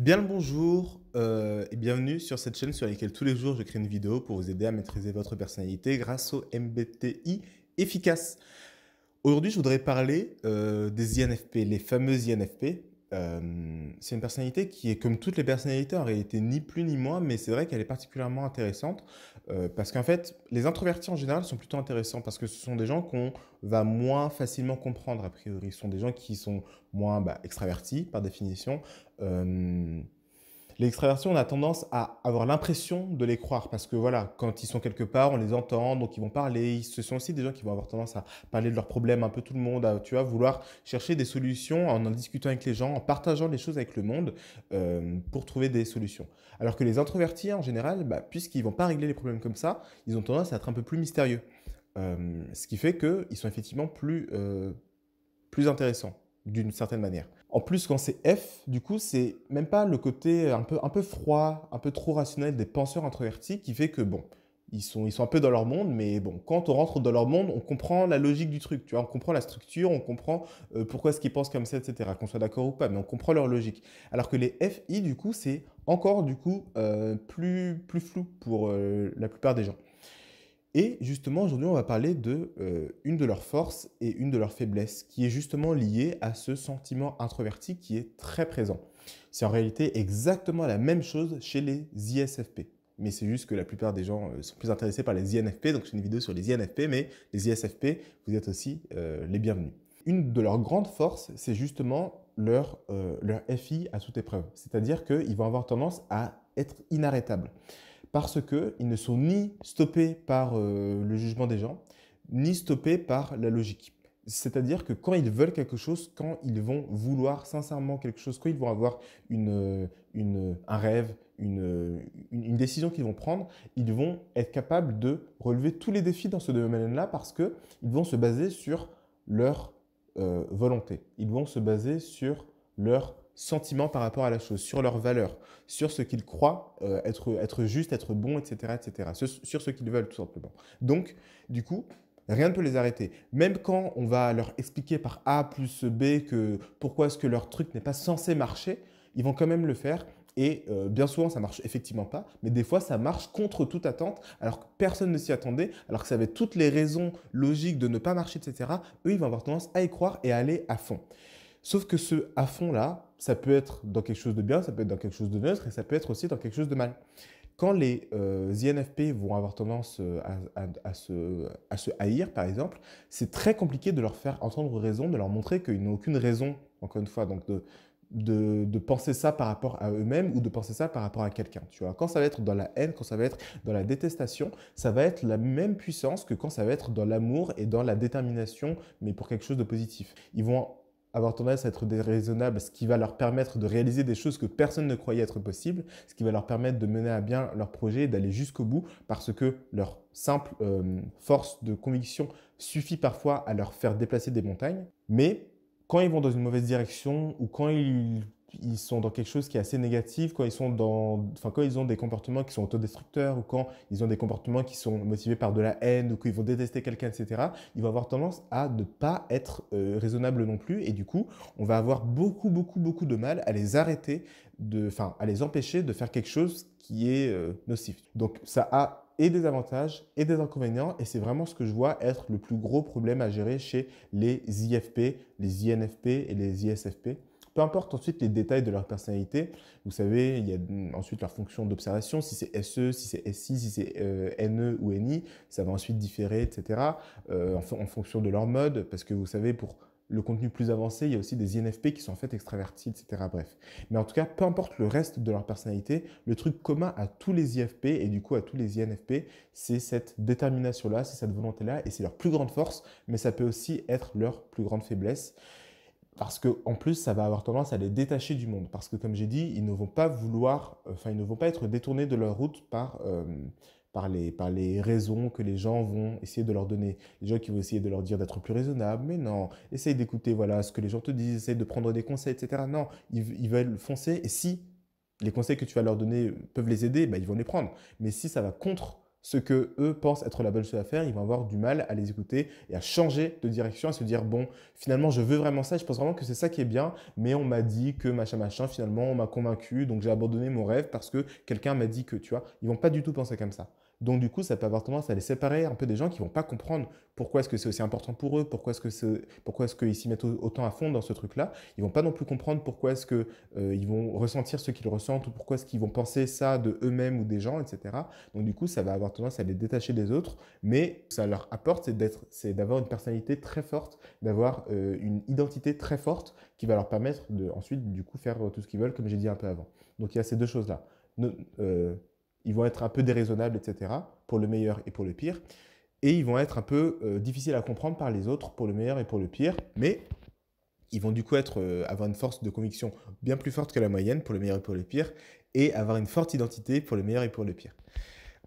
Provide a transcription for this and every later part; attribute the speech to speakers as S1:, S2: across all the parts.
S1: Bien le bonjour euh, et bienvenue sur cette chaîne sur laquelle tous les jours je crée une vidéo pour vous aider à maîtriser votre personnalité grâce au MBTI efficace. Aujourd'hui, je voudrais parler euh, des INFP, les fameux INFP, euh, c'est une personnalité qui est comme toutes les personnalités en réalité ni plus ni moins, mais c'est vrai qu'elle est particulièrement intéressante euh, parce qu'en fait, les introvertis en général sont plutôt intéressants parce que ce sont des gens qu'on va moins facilement comprendre a priori. Ce sont des gens qui sont moins bah, extravertis par définition. Euh, L'extraversion, on a tendance à avoir l'impression de les croire parce que voilà, quand ils sont quelque part, on les entend, donc ils vont parler. Ce sont aussi des gens qui vont avoir tendance à parler de leurs problèmes, un peu tout le monde, à, tu vouloir chercher des solutions en en discutant avec les gens, en partageant les choses avec le monde euh, pour trouver des solutions. Alors que les introvertis, en général, bah, puisqu'ils vont pas régler les problèmes comme ça, ils ont tendance à être un peu plus mystérieux. Euh, ce qui fait qu'ils sont effectivement plus, euh, plus intéressants d'une certaine manière. En plus, quand c'est F, du coup, c'est même pas le côté un peu, un peu froid, un peu trop rationnel des penseurs introvertis qui fait que, bon, ils sont, ils sont un peu dans leur monde, mais bon, quand on rentre dans leur monde, on comprend la logique du truc, tu vois, on comprend la structure, on comprend euh, pourquoi est-ce qu'ils pensent comme ça, etc., qu'on soit d'accord ou pas, mais on comprend leur logique. Alors que les FI, du coup, c'est encore, du coup, euh, plus, plus flou pour euh, la plupart des gens. Et justement, aujourd'hui, on va parler de euh, une de leurs forces et une de leurs faiblesses, qui est justement liée à ce sentiment introverti qui est très présent. C'est en réalité exactement la même chose chez les ISFP. Mais c'est juste que la plupart des gens euh, sont plus intéressés par les INFP, donc j'ai une vidéo sur les INFP, mais les ISFP, vous êtes aussi euh, les bienvenus. Une de leurs grandes forces, c'est justement leur, leur FI à toute épreuve. C'est-à-dire qu'ils vont avoir tendance à être inarrêtables parce qu'ils ne sont ni stoppés par euh, le jugement des gens, ni stoppés par la logique. C'est-à-dire que quand ils veulent quelque chose, quand ils vont vouloir sincèrement quelque chose, quand ils vont avoir une, euh, un rêve, euh, une, décision qu'ils vont prendre, ils vont être capables de relever tous les défis dans ce domaine-là parce qu'ils vont se baser sur leur volonté. Ils vont se baser sur leur sentiment par rapport à la chose, sur leurs valeurs, sur ce qu'ils croient euh, être, être juste, être bon, etc., etc., sur, ce qu'ils veulent tout simplement. Donc, du coup, rien ne peut les arrêter. Même quand on va leur expliquer par A plus B que pourquoi est-ce que leur truc n'est pas censé marcher, ils vont quand même le faire. Et euh, bien souvent, ça marche effectivement pas, mais des fois, ça marche contre toute attente, alors que personne ne s'y attendait, alors que ça avait toutes les raisons logiques de ne pas marcher, etc. Eux, ils vont avoir tendance à y croire et à aller à fond. Sauf que ce à fond-là, ça peut être dans quelque chose de bien, ça peut être dans quelque chose de neutre et ça peut être aussi dans quelque chose de mal. Quand les INFP euh, vont avoir tendance euh, à, à, se, haïr, par exemple, c'est très compliqué de leur faire entendre raison, de leur montrer qu'ils n'ont aucune raison, encore une fois, donc de, de, de, penser ça par rapport à eux-mêmes ou de penser ça par rapport à quelqu'un. Tu vois, quand ça va être dans la haine, quand ça va être dans la détestation, ça va être la même puissance que quand ça va être dans l'amour et dans la détermination, mais pour quelque chose de positif. Ils vont avoir tendance à être déraisonnable, ce qui va leur permettre de réaliser des choses que personne ne croyait être possibles, ce qui va leur permettre de mener à bien leur projet d'aller jusqu'au bout parce que leur simple euh, force de conviction suffit parfois à leur faire déplacer des montagnes. Mais quand ils vont dans une mauvaise direction ou quand ils ils sont dans quelque chose qui est assez négatif, quand ils, sont dans, enfin, quand ils ont des comportements qui sont autodestructeurs ou quand ils ont des comportements qui sont motivés par de la haine ou qu'ils vont détester quelqu'un, etc., ils vont avoir tendance à ne pas être raisonnable euh, raisonnables non plus. Et du coup, on va avoir beaucoup, beaucoup, beaucoup de mal à les arrêter, enfin, à les empêcher de faire quelque chose qui est euh, nocif. Donc ça a et des avantages et des inconvénients. Et c'est vraiment ce que je vois être le plus gros problème à gérer chez les IFP, les INFP et les ISFP. Peu importe ensuite les détails de leur personnalité, vous savez, il y a ensuite leur fonction d'observation, si c'est SE, si c'est SI, si c'est euh, NE ou NI, ça va ensuite différer, etc., euh, en, en fonction de leur mode, parce que vous savez, pour le contenu plus avancé, il y a aussi des INFP qui sont en fait extravertis, etc. Bref. Mais en tout cas, peu importe le reste de leur personnalité, le truc commun à tous les IFP et du coup à tous les INFP, c'est cette détermination-là, c'est cette volonté-là, et c'est leur plus grande force, mais ça peut aussi être leur plus grande faiblesse parce que en plus ça va avoir tendance à les détacher du monde parce que comme j'ai dit ils ne vont pas vouloir euh, enfin ils ne vont pas être détournés de leur route par euh, par les, par les raisons que les gens vont essayer de leur donner. Les gens qui vont essayer de leur dire d'être plus raisonnable, mais non, essaye d'écouter voilà ce que les gens te disent, essaye de prendre des conseils, etc. Non, ils, veulent foncer et si les conseils que tu vas leur donner peuvent les aider, bah, ils vont les prendre. Mais si ça va contre ce que eux pensent être la bonne chose à faire, ils vont avoir du mal à les écouter et à changer de direction, à se dire bon, finalement, je veux vraiment ça, je pense vraiment que c'est ça qui est bien, mais on m'a dit que machin machin, finalement, on m'a convaincu, donc j'ai abandonné mon rêve parce que quelqu'un m'a dit que, tu vois, ils vont pas du tout penser comme ça. Donc du coup, ça peut avoir tendance à les séparer un peu des gens qui vont pas comprendre pourquoi est-ce que c'est aussi important pour eux, pourquoi est-ce que c'est, pourquoi est-ce qu'ils s'y mettent autant à fond dans ce truc-là. Ils vont pas non plus comprendre pourquoi est-ce que euh, ils vont ressentir ce qu'ils ressentent ou pourquoi est-ce qu'ils vont penser ça de eux-mêmes ou des gens, etc. Donc du coup, ça va avoir tendance à les détacher des autres, mais ça leur apporte c'est d'être, c'est d'avoir une personnalité très forte, d'avoir euh, une identité très forte qui va leur permettre de ensuite du coup faire tout ce qu'ils veulent, comme j'ai dit un peu avant. Donc il y a ces deux choses-là. Euh, ils vont être un peu déraisonnables, etc., pour le meilleur et pour le pire. Et ils vont être un peu euh, difficiles à comprendre par les autres, pour le meilleur et pour le pire. Mais ils vont du coup être, euh, avoir une force de conviction bien plus forte que la moyenne, pour le meilleur et pour le pire, et avoir une forte identité pour le meilleur et pour le pire.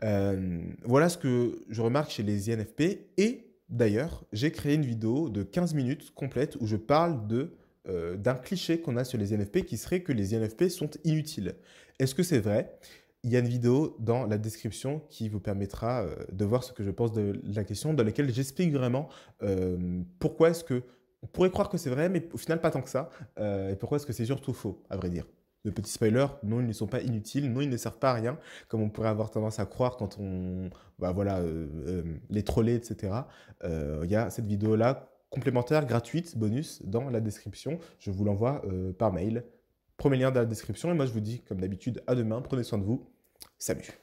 S1: Euh, voilà ce que je remarque chez les INFP. Et d'ailleurs, j'ai créé une vidéo de 15 minutes complète où je parle de d'un cliché qu'on a sur les INFP qui serait que les INFP sont inutiles. Est-ce que c'est vrai il y a une vidéo dans la description qui vous permettra euh, de voir ce que je pense de la question, dans laquelle j'explique vraiment euh, pourquoi est-ce que on pourrait croire que c'est vrai, mais au final pas tant que ça, euh, et pourquoi est-ce que c'est surtout faux, à vrai dire. De petits spoilers, non, ils ne sont pas inutiles, non, ils ne servent pas à rien, comme on pourrait avoir tendance à croire quand on, bah voilà, les troller, etc. Il y a cette vidéo là complémentaire, gratuite, bonus, dans la description. Je vous l'envoie par mail. Premier lien dans la description. Et moi, je vous dis, comme d'habitude, à demain. Prenez soin de vous. Salut